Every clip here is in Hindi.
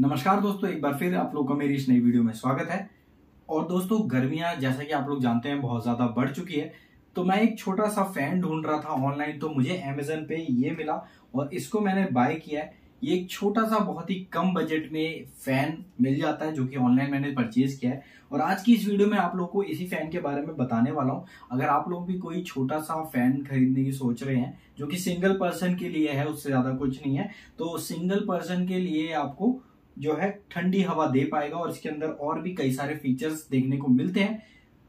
नमस्कार दोस्तों एक बार फिर आप लोग का मेरी इस नई वीडियो में स्वागत है और दोस्तों गर्मियां जैसा कि आप लोग जानते हैं बहुत ज़्यादा बढ़ चुकी है तो मैं एक छोटा सा फैन ढूंढ रहा था ऑनलाइन तो मुझे अमेजन पे ये मिला और इसको मैंने बाय किया है ये एक छोटा सा बहुत ही कम बजट में फैन मिल जाता है जो कि ऑनलाइन मैंने परचेज किया है और आज की इस वीडियो में आप लोग को इसी फैन के बारे में बताने वाला हूँ अगर आप लोग भी कोई छोटा सा फैन खरीदने की सोच रहे हैं जो कि सिंगल पर्सन के लिए है उससे ज़्यादा कुछ नहीं है तो सिंगल पर्सन के लिए आपको जो है ठंडी हवा दे पाएगा और इसके अंदर और भी कई सारे फीचर्स देखने को मिलते हैं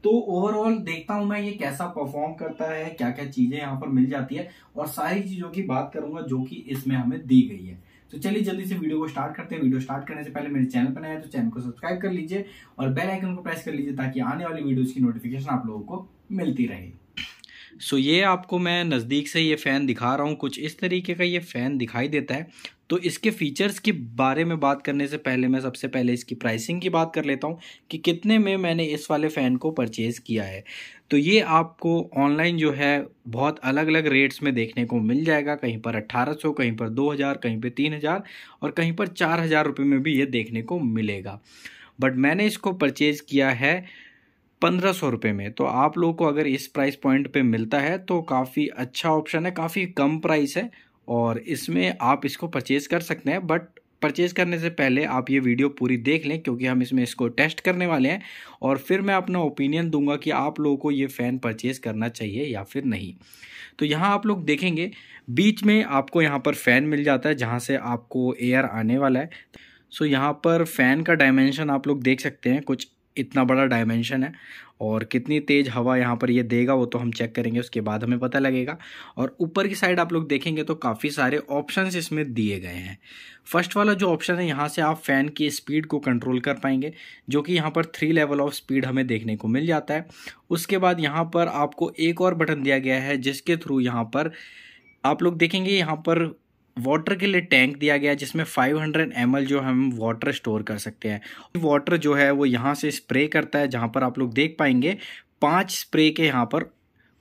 तो ओवरऑल देखता हूं मैं ये कैसा परफॉर्म करता है क्या क्या चीजें यहाँ पर मिल जाती है और सारी चीजों की बात करूंगा जो कि इसमें हमें दी गई है तो चलिए जल्दी से वीडियो को स्टार्ट करते हैं वीडियो स्टार्ट करने से पहले मेरे चैनल पर आया तो चैनल को सब्सक्राइब कर लीजिए और बेल आइकन को प्रेस कर लीजिए ताकि आने वाली वीडियोज की नोटिफिकेशन आप लोगों को मिलती रहे सो so, ये आपको मैं नज़दीक से ये फ़ैन दिखा रहा हूँ कुछ इस तरीके का ये फ़ैन दिखाई देता है तो इसके फीचर्स के बारे में बात करने से पहले मैं सबसे पहले इसकी प्राइसिंग की बात कर लेता हूँ कि कितने में मैंने इस वाले फ़ैन को परचेज़ किया है तो ये आपको ऑनलाइन जो है बहुत अलग अलग रेट्स में देखने को मिल जाएगा कहीं पर 1800 कहीं पर 2000 कहीं पर 3000 और कहीं पर हज़ार रुपये में भी ये देखने को मिलेगा बट मैंने इसको परचेज़ किया है पंद्रह सौ रुपये में तो आप लोगों को अगर इस प्राइस पॉइंट पे मिलता है तो काफ़ी अच्छा ऑप्शन है काफ़ी कम प्राइस है और इसमें आप इसको परचेज़ कर सकते हैं बट परचेज़ करने से पहले आप ये वीडियो पूरी देख लें क्योंकि हम इसमें इसको टेस्ट करने वाले हैं और फिर मैं अपना ओपिनियन दूंगा कि आप लोगों को ये फ़ैन परचेज़ करना चाहिए या फिर नहीं तो यहाँ आप लोग देखेंगे बीच में आपको यहाँ पर फ़ैन मिल जाता है जहाँ से आपको एयर आने वाला है सो तो यहाँ पर फ़ैन का डायमेंशन आप लोग देख सकते हैं कुछ इतना बड़ा डायमेंशन है और कितनी तेज़ हवा यहाँ पर ये देगा वो तो हम चेक करेंगे उसके बाद हमें पता लगेगा और ऊपर की साइड आप लोग देखेंगे तो काफ़ी सारे ऑप्शंस इसमें दिए गए हैं फर्स्ट वाला जो ऑप्शन है यहाँ से आप फ़ैन की स्पीड को कंट्रोल कर पाएंगे जो कि यहाँ पर थ्री लेवल ऑफ स्पीड हमें देखने को मिल जाता है उसके बाद यहाँ पर आपको एक और बटन दिया गया है जिसके थ्रू यहाँ पर आप लोग देखेंगे यहाँ पर वाटर के लिए टैंक दिया गया है जिसमें 500 हंड्रेड जो हम वाटर स्टोर कर सकते हैं वाटर जो है वो यहाँ से स्प्रे करता है जहाँ पर आप लोग देख पाएंगे पांच स्प्रे के यहाँ पर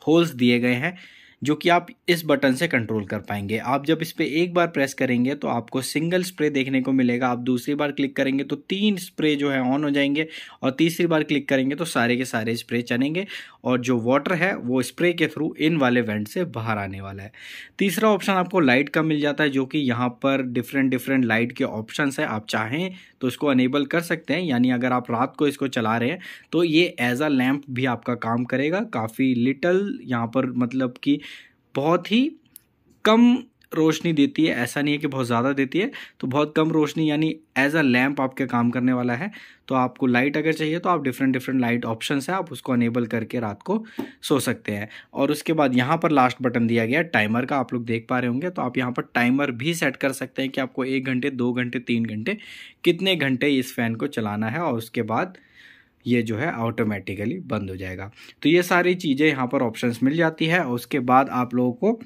होल्स दिए गए हैं जो कि आप इस बटन से कंट्रोल कर पाएंगे आप जब इस पर एक बार प्रेस करेंगे तो आपको सिंगल स्प्रे देखने को मिलेगा आप दूसरी बार क्लिक करेंगे तो तीन स्प्रे जो है ऑन हो जाएंगे और तीसरी बार क्लिक करेंगे तो सारे के सारे स्प्रे चलेंगे और जो वाटर है वो स्प्रे के थ्रू इन वाले वेंट से बाहर आने वाला है तीसरा ऑप्शन आपको लाइट का मिल जाता है जो कि यहाँ पर डिफरेंट डिफरेंट लाइट के ऑप्शन है आप चाहें तो इसको अनेबल कर सकते हैं यानी अगर आप रात को इसको चला रहे हैं तो ये एज अ लैम्प भी आपका काम करेगा काफ़ी लिटल यहाँ पर मतलब कि बहुत ही कम रोशनी देती है ऐसा नहीं है कि बहुत ज़्यादा देती है तो बहुत कम रोशनी यानी एज अ लैम्प आपके काम करने वाला है तो आपको लाइट अगर चाहिए तो आप डिफरेंट डिफरेंट लाइट ऑप्शन है आप उसको अनेबल करके रात को सो सकते हैं और उसके बाद यहाँ पर लास्ट बटन दिया गया टाइमर का आप लोग देख पा रहे होंगे तो आप यहाँ पर टाइमर भी सेट कर सकते हैं कि आपको एक घंटे दो घंटे तीन घंटे कितने घंटे इस फ़ैन को चलाना है और उसके बाद ये जो है ऑटोमेटिकली बंद हो जाएगा तो ये सारी चीज़ें यहाँ पर ऑप्शंस मिल जाती है उसके बाद आप लोगों को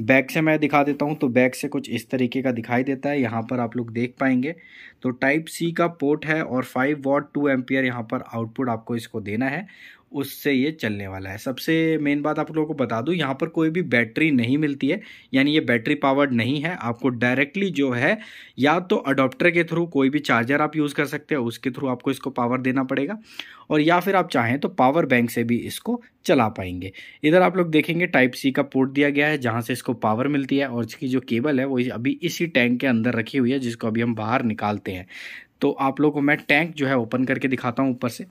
बैक से मैं दिखा देता हूँ तो बैक से कुछ इस तरीके का दिखाई देता है यहाँ पर आप लोग देख पाएंगे तो टाइप सी का पोर्ट है और 5 वॉट 2 एम्पियर यहाँ पर आउटपुट आपको इसको देना है उससे ये चलने वाला है सबसे मेन बात आप लोगों को बता दूँ यहाँ पर कोई भी बैटरी नहीं मिलती है यानी ये बैटरी पावर्ड नहीं है आपको डायरेक्टली जो है या तो अडोप्टर के थ्रू कोई भी चार्जर आप यूज़ कर सकते हैं उसके थ्रू आपको इसको पावर देना पड़ेगा और या फिर आप चाहें तो पावर बैंक से भी इसको चला पाएंगे इधर आप लोग देखेंगे टाइप सी का पोर्ट दिया गया है जहाँ से इसको पावर मिलती है और इसकी जो केबल है वो अभी इसी टैंक के अंदर रखी हुई है जिसको अभी हम बाहर निकालते हैं तो आप लोग को मैं टैंक जो है ओपन करके दिखाता हूँ ऊपर से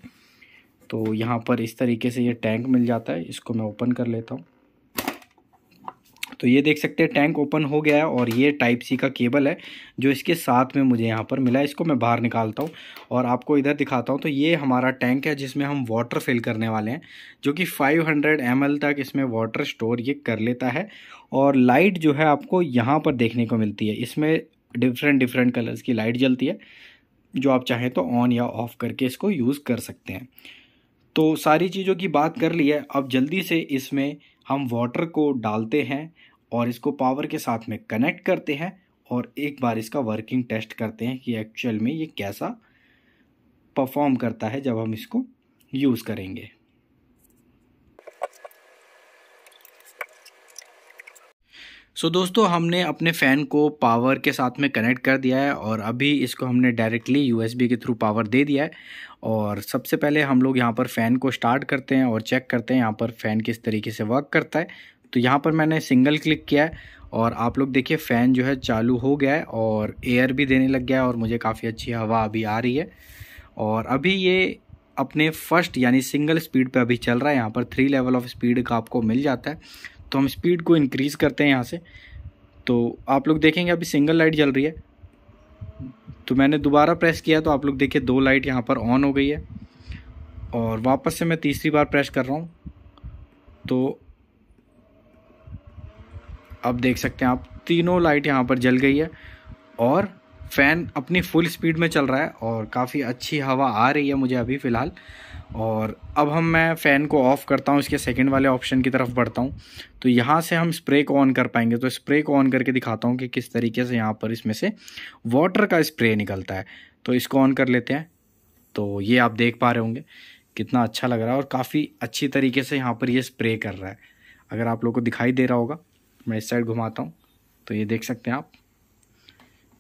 तो यहाँ पर इस तरीके से ये टैंक मिल जाता है इसको मैं ओपन कर लेता हूँ तो ये देख सकते हैं टैंक ओपन हो गया है और ये टाइप सी का केबल है जो इसके साथ में मुझे यहाँ पर मिला इसको मैं बाहर निकालता हूँ और आपको इधर दिखाता हूँ तो ये हमारा टैंक है जिसमें हम वाटर फिल करने वाले हैं जो कि 500 हंड्रेड तक इसमें वाटर स्टोर ये कर लेता है और लाइट जो है आपको यहाँ पर देखने को मिलती है इसमें डिफरेंट डिफरेंट कलर्स की लाइट जलती है जो आप चाहें तो ऑन या ऑफ़ करके इसको यूज़ कर सकते हैं तो सारी चीज़ों की बात कर ली है अब जल्दी से इसमें हम वाटर को डालते हैं और इसको पावर के साथ में कनेक्ट करते हैं और एक बार इसका वर्किंग टेस्ट करते हैं कि एक्चुअल में ये कैसा परफॉर्म करता है जब हम इसको यूज़ करेंगे सो so, दोस्तों हमने अपने फ़ैन को पावर के साथ में कनेक्ट कर दिया है और अभी इसको हमने डायरेक्टली यूएसबी के थ्रू पावर दे दिया है और सबसे पहले हम लोग यहाँ पर फ़ैन को स्टार्ट करते हैं और चेक करते हैं यहाँ पर फ़ैन किस तरीके से वर्क करता है तो यहाँ पर मैंने सिंगल क्लिक किया है और आप लोग देखिए फ़ैन जो है चालू हो गया है और एयर भी देने लग गया है और मुझे काफ़ी अच्छी हवा अभी आ रही है और अभी ये अपने फर्स्ट यानी सिंगल स्पीड पे अभी चल रहा है यहाँ पर थ्री लेवल ऑफ स्पीड का आपको मिल जाता है तो हम स्पीड को इंक्रीज़ करते हैं यहाँ से तो आप लोग देखेंगे अभी सिंगल लाइट जल रही है तो मैंने दोबारा प्रेस किया तो आप लोग देखिए दो लाइट यहाँ पर ऑन हो गई है और वापस से मैं तीसरी बार प्रेस कर रहा हूँ तो अब देख सकते हैं आप तीनों लाइट यहाँ पर जल गई है और फ़ैन अपनी फुल स्पीड में चल रहा है और काफ़ी अच्छी हवा आ रही है मुझे अभी फ़िलहाल और अब हम मैं फ़ैन को ऑफ़ करता हूँ इसके सेकंड वाले ऑप्शन की तरफ बढ़ता हूँ तो यहाँ से हम स्प्रे को ऑन कर पाएंगे तो स्प्रे को ऑन करके दिखाता हूँ कि किस तरीके से यहाँ पर इसमें से वाटर का स्प्रे निकलता है तो इसको ऑन कर लेते हैं तो ये आप देख पा रहे होंगे कितना अच्छा लग रहा है और काफ़ी अच्छी तरीके से यहाँ पर ये स्प्रे कर रहा है अगर आप लोग को दिखाई दे रहा होगा मैं इस साइड घुमाता हूँ तो ये देख सकते हैं आप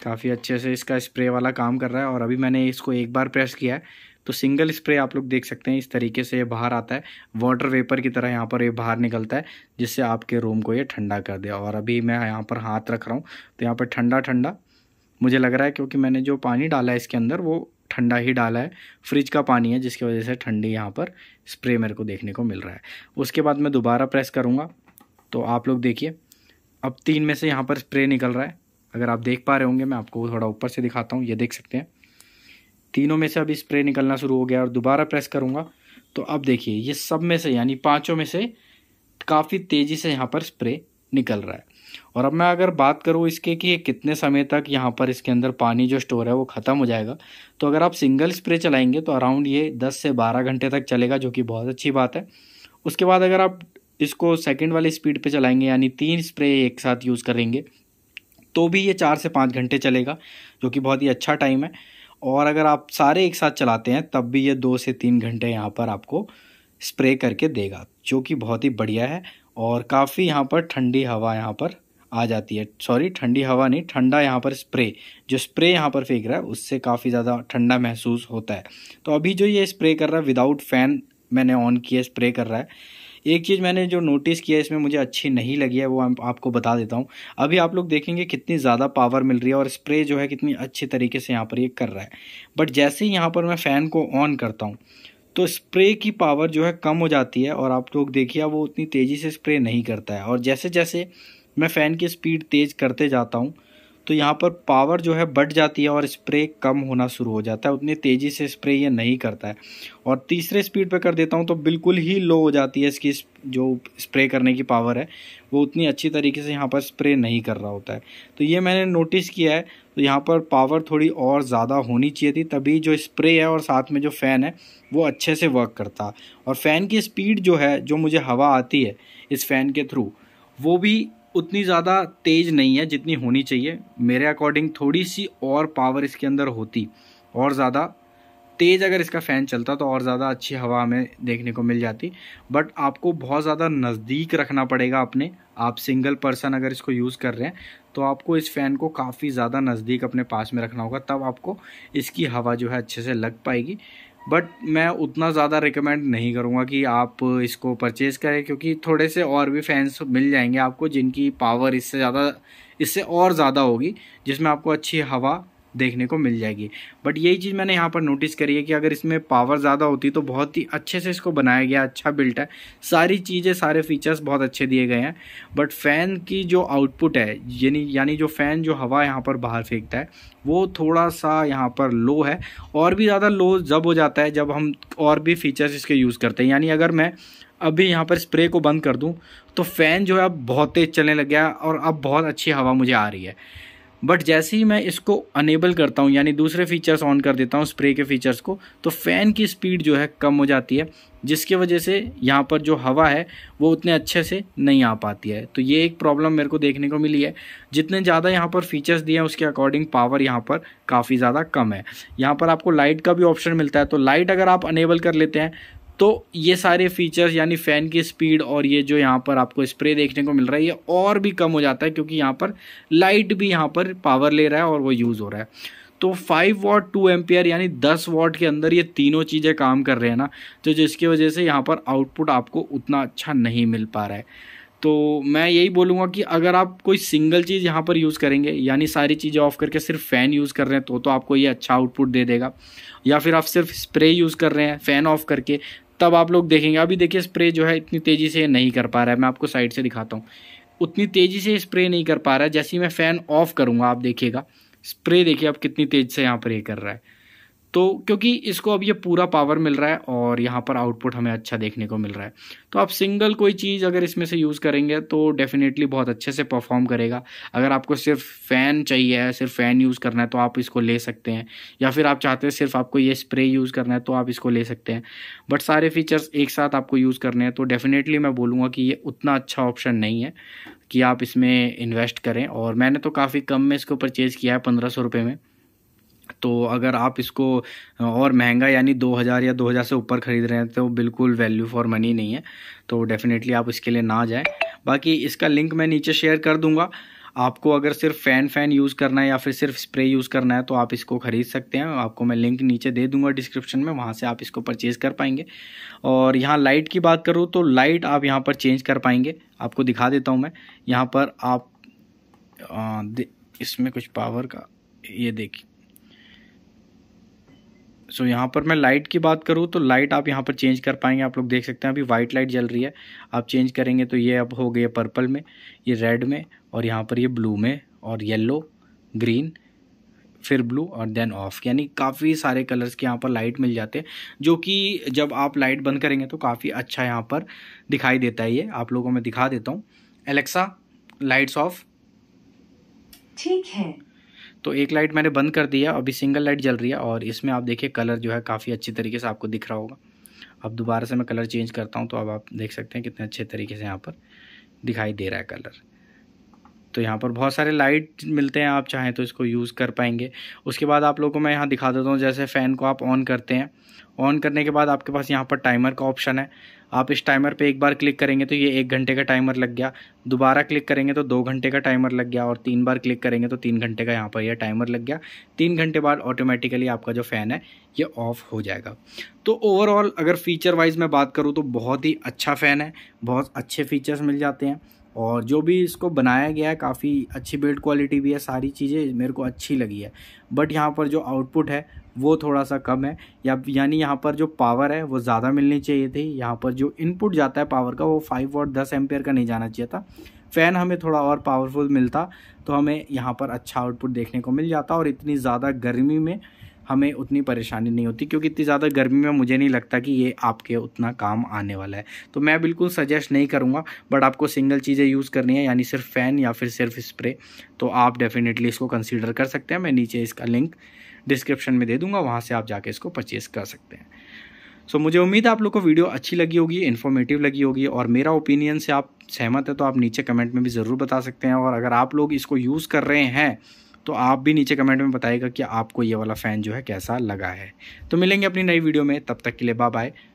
काफ़ी अच्छे से इसका स्प्रे वाला काम कर रहा है और अभी मैंने इसको एक बार प्रेस किया है तो सिंगल स्प्रे आप लोग देख सकते हैं इस तरीके से ये बाहर आता है वाटर वेपर की तरह यहाँ पर ये बाहर निकलता है जिससे आपके रूम को ये ठंडा कर दे और अभी मैं यहाँ पर हाथ रख रहा हूँ तो यहाँ पर ठंडा ठंडा मुझे लग रहा है क्योंकि मैंने जो पानी डाला है इसके अंदर वो ठंडा ही डाला है फ्रिज का पानी है जिसकी वजह से ठंडी यहाँ पर स्प्रे मेरे को देखने को मिल रहा है उसके बाद मैं दोबारा प्रेस करूँगा तो आप लोग देखिए अब तीन में से यहाँ पर स्प्रे निकल रहा है अगर आप देख पा रहे होंगे मैं आपको थोड़ा ऊपर से दिखाता हूँ ये देख सकते हैं तीनों में से अब स्प्रे निकलना शुरू हो गया और दोबारा प्रेस करूँगा तो अब देखिए ये सब में से यानी पाँचों में से काफ़ी तेज़ी से यहाँ पर स्प्रे निकल रहा है और अब मैं अगर बात करूँ इसके कि कितने समय तक यहाँ पर इसके अंदर पानी जो स्टोर है वो ख़त्म हो जाएगा तो अगर आप सिंगल स्प्रे चलाएंगे तो अराउंड ये 10 से 12 घंटे तक चलेगा जो कि बहुत अच्छी बात है उसके बाद अगर आप इसको सेकेंड वाली स्पीड पर चलाएंगे यानी तीन स्प्रे एक साथ यूज़ करेंगे तो भी ये चार से पाँच घंटे चलेगा जो कि बहुत ही अच्छा टाइम है और अगर आप सारे एक साथ चलाते हैं तब भी ये दो से तीन घंटे यहाँ पर आपको स्प्रे करके देगा जो कि बहुत ही बढ़िया है और काफ़ी यहाँ पर ठंडी हवा यहाँ पर आ जाती है सॉरी ठंडी हवा नहीं ठंडा यहाँ पर स्प्रे जो स्प्रे यहाँ पर फेंक रहा है उससे काफ़ी ज़्यादा ठंडा महसूस होता है तो अभी जो ये स्प्रे कर रहा है विदाउट फ़ैन मैंने ऑन किया स्प्रे कर रहा है एक चीज़ मैंने जो नोटिस किया इसमें मुझे अच्छी नहीं लगी है वो आपको बता देता हूँ अभी आप लोग देखेंगे कितनी ज़्यादा पावर मिल रही है और स्प्रे जो है कितनी अच्छे तरीके से यहाँ पर ये कर रहा है बट जैसे ही यहाँ पर मैं फ़ैन को ऑन करता हूँ तो स्प्रे की पावर जो है कम हो जाती है और आप लोग देखिए वो उतनी तेज़ी से स्प्रे नहीं करता है और जैसे जैसे मैं फ़ैन की स्पीड तेज़ करते जाता हूँ तो यहाँ पर पावर जो है बढ़ जाती है और स्प्रे कम होना शुरू हो जाता है उतनी तेज़ी से स्प्रे ये नहीं करता है और तीसरे स्पीड पे कर देता हूँ तो बिल्कुल ही लो हो जाती है इसकी जो स्प्रे करने की पावर है वो उतनी अच्छी तरीके से यहाँ पर स्प्रे नहीं कर रहा होता है तो ये मैंने नोटिस किया है तो यहाँ पर पावर थोड़ी और ज़्यादा होनी चाहिए थी तभी जो स्प्रे है और साथ में जो फ़ैन है वो अच्छे से वर्क करता और फ़ैन की स्पीड जो है जो मुझे हवा आती है इस फ़ैन के थ्रू वो भी उतनी ज़्यादा तेज़ नहीं है जितनी होनी चाहिए मेरे अकॉर्डिंग थोड़ी सी और पावर इसके अंदर होती और ज़्यादा तेज़ अगर इसका फ़ैन चलता तो और ज़्यादा अच्छी हवा हमें देखने को मिल जाती बट आपको बहुत ज़्यादा नज़दीक रखना पड़ेगा अपने आप सिंगल पर्सन अगर इसको यूज़ कर रहे हैं तो आपको इस फ़ैन को काफ़ी ज़्यादा नज़दीक अपने पास में रखना होगा तब आपको इसकी हवा जो है अच्छे से लग पाएगी बट मैं उतना ज़्यादा रिकमेंड नहीं करूँगा कि आप इसको परचेज़ करें क्योंकि थोड़े से और भी फैंस मिल जाएंगे आपको जिनकी पावर इससे ज़्यादा इससे और ज़्यादा होगी जिसमें आपको अच्छी हवा देखने को मिल जाएगी बट यही चीज़ मैंने यहाँ पर नोटिस करी है कि अगर इसमें पावर ज़्यादा होती तो बहुत ही अच्छे से इसको बनाया गया अच्छा बिल्ट है सारी चीज़ें सारे फीचर्स बहुत अच्छे दिए गए हैं बट फ़ैन की जो आउटपुट है यानी यानी जो फ़ैन जो हवा यहाँ पर बाहर फेंकता है वो थोड़ा सा यहाँ पर लो है और भी ज़्यादा लो जब हो जाता है जब हम और भी फीचर्स इसके यूज़ करते हैं यानी अगर मैं अभी यहाँ पर स्प्रे को बंद कर दूँ तो फ़ैन जो है अब बहुत तेज़ चलने लग गया और अब बहुत अच्छी हवा मुझे आ रही है बट जैसे ही मैं इसको अनेबल करता हूँ यानी दूसरे फीचर्स ऑन कर देता हूँ स्प्रे के फीचर्स को तो फ़ैन की स्पीड जो है कम हो जाती है जिसके वजह से यहाँ पर जो हवा है वो उतने अच्छे से नहीं आ पाती है तो ये एक प्रॉब्लम मेरे को देखने को मिली है जितने ज़्यादा यहाँ पर फीचर्स दिए हैं उसके अकॉर्डिंग पावर यहाँ पर काफ़ी ज़्यादा कम है यहाँ पर आपको लाइट का भी ऑप्शन मिलता है तो लाइट अगर आप अनेबल कर लेते हैं तो ये सारे फीचर्स यानी फ़ैन की स्पीड और ये जो यहाँ पर आपको स्प्रे देखने को मिल रहा है ये और भी कम हो जाता है क्योंकि यहाँ पर लाइट भी यहाँ पर पावर ले रहा है और वो यूज़ हो रहा है तो 5 वॉट 2 एम्पियर यानी 10 वॉट के अंदर ये तीनों चीज़ें काम कर रहे हैं ना तो जिसकी वजह से यहाँ पर आउटपुट आपको उतना अच्छा नहीं मिल पा रहा है तो मैं यही बोलूँगा कि अगर आप कोई सिंगल चीज़ यहाँ पर यूज़ करेंगे यानी सारी चीज़ें ऑफ करके सिर्फ फ़ैन यूज़ कर रहे हैं तो तो आपको ये अच्छा आउटपुट दे देगा या फिर आप सिर्फ स्प्रे यूज़ कर रहे हैं फ़ैन ऑफ करके तब आप लोग देखेंगे अभी देखिए स्प्रे जो है इतनी तेज़ी से नहीं कर पा रहा है मैं आपको साइड से दिखाता हूँ उतनी तेज़ी से स्प्रे नहीं कर पा रहा है जैसे ही मैं फ़ैन ऑफ करूँगा आप देखिएगा स्प्रे देखिए आप कितनी तेज़ से यहाँ पर ये कर रहा है तो क्योंकि इसको अब ये पूरा पावर मिल रहा है और यहाँ पर आउटपुट हमें अच्छा देखने को मिल रहा है तो आप सिंगल कोई चीज़ अगर इसमें से यूज़ करेंगे तो डेफिनेटली बहुत अच्छे से परफॉर्म करेगा अगर आपको सिर्फ फ़ैन चाहिए है सिर्फ फ़ैन यूज़ करना है तो आप इसको ले सकते हैं या फिर आप चाहते हैं सिर्फ आपको ये स्प्रे यूज़ करना है तो आप इसको ले सकते हैं बट सारे फीचर्स एक साथ आपको यूज़ करने हैं तो डेफिनेटली मैं बोलूँगा कि ये उतना अच्छा ऑप्शन नहीं है कि आप इसमें इन्वेस्ट करें और मैंने तो काफ़ी कम में इसको परचेज़ किया है पंद्रह सौ रुपये में तो अगर आप इसको और महंगा यानी 2000 या 2000 से ऊपर ख़रीद रहे हैं तो बिल्कुल वैल्यू फॉर मनी नहीं है तो डेफ़िनेटली आप इसके लिए ना जाएं बाकी इसका लिंक मैं नीचे शेयर कर दूंगा आपको अगर सिर्फ फ़ैन फ़ैन यूज़ करना है या फिर सिर्फ स्प्रे यूज़ करना है तो आप इसको ख़रीद सकते हैं आपको मैं लिंक नीचे दे दूंगा डिस्क्रिप्शन में वहाँ से आप इसको परचेज़ कर पाएंगे और यहाँ लाइट की बात करूँ तो लाइट आप यहाँ पर चेंज कर पाएंगे आपको दिखा देता हूँ मैं यहाँ पर आप इसमें कुछ पावर का ये देखिए सो यहाँ पर मैं लाइट की बात करूँ तो लाइट आप यहाँ पर चेंज कर पाएंगे आप लोग देख सकते हैं अभी वाइट लाइट जल रही है आप चेंज करेंगे तो ये अब हो गई है पर्पल में ये रेड में और यहाँ पर ये ब्लू में और येल्लो ग्रीन फिर ब्लू और देन ऑफ यानी काफ़ी सारे कलर्स के यहाँ पर लाइट मिल जाते हैं जो कि जब आप लाइट बंद करेंगे तो काफ़ी अच्छा यहाँ पर दिखाई देता है ये आप लोगों को मैं दिखा देता हूँ एलेक्सा लाइट्स ऑफ ठीक है तो एक लाइट मैंने बंद कर दिया अभी सिंगल लाइट जल रही है और इसमें आप देखिए कलर जो है काफ़ी अच्छी तरीके से आपको दिख रहा होगा अब दोबारा से मैं कलर चेंज करता हूँ तो अब आप देख सकते हैं कितने अच्छे तरीके से यहाँ पर दिखाई दे रहा है कलर तो यहाँ पर बहुत सारे लाइट मिलते हैं आप चाहें तो इसको यूज़ कर पाएंगे उसके बाद आप लोगों को मैं यहाँ दिखा देता हूँ जैसे फ़ैन को आप ऑन करते हैं ऑन करने के बाद आपके पास यहाँ पर टाइमर का ऑप्शन है आप इस टाइमर पे एक बार क्लिक करेंगे तो ये एक घंटे का टाइमर लग गया दोबारा क्लिक करेंगे तो दो घंटे का टाइमर लग गया और तीन बार क्लिक करेंगे तो तीन घंटे का यहाँ पर यह टाइमर लग गया तीन घंटे बाद ऑटोमेटिकली आपका जो फ़ैन है ये ऑफ़ हो जाएगा तो ओवरऑल अगर फ़ीचर वाइज मैं बात करूँ तो बहुत ही अच्छा फ़ैन है बहुत अच्छे फीचर्स मिल जाते हैं और जो भी इसको बनाया गया है काफ़ी अच्छी बिल्ड क्वालिटी भी है सारी चीज़ें मेरे को अच्छी लगी है बट यहाँ पर जो आउटपुट है वो थोड़ा सा कम है या यानी यहाँ पर जो पावर है वो ज़्यादा मिलनी चाहिए थी यहाँ पर जो इनपुट जाता है पावर का वो फाइव वॉट दस एम्पेयर का नहीं जाना चाहिए था फ़ैन हमें थोड़ा और पावरफुल मिलता तो हमें यहाँ पर अच्छा आउटपुट देखने को मिल जाता और इतनी ज़्यादा गर्मी में हमें उतनी परेशानी नहीं होती क्योंकि इतनी ज़्यादा गर्मी में मुझे नहीं लगता कि ये आपके उतना काम आने वाला है तो मैं बिल्कुल सजेस्ट नहीं करूँगा बट आपको सिंगल चीज़ें यूज़ करनी है यानी सिर्फ फ़ैन या फिर सिर्फ स्प्रे तो आप डेफिनेटली इसको कंसिडर कर सकते हैं मैं नीचे इसका लिंक डिस्क्रिप्शन में दे दूँगा वहाँ से आप जाके इसको परचेज़ कर सकते हैं सो so, मुझे उम्मीद है आप लोग को वीडियो अच्छी लगी होगी इन्फॉर्मेटिव लगी होगी और मेरा ओपिनियन से आप सहमत है तो आप नीचे कमेंट में भी ज़रूर बता सकते हैं और अगर आप लोग इसको यूज़ कर रहे हैं तो आप भी नीचे कमेंट में बताएगा कि आपको ये वाला फ़ैन जो है कैसा लगा है तो मिलेंगे अपनी नई वीडियो में तब तक के लिए बाय बाय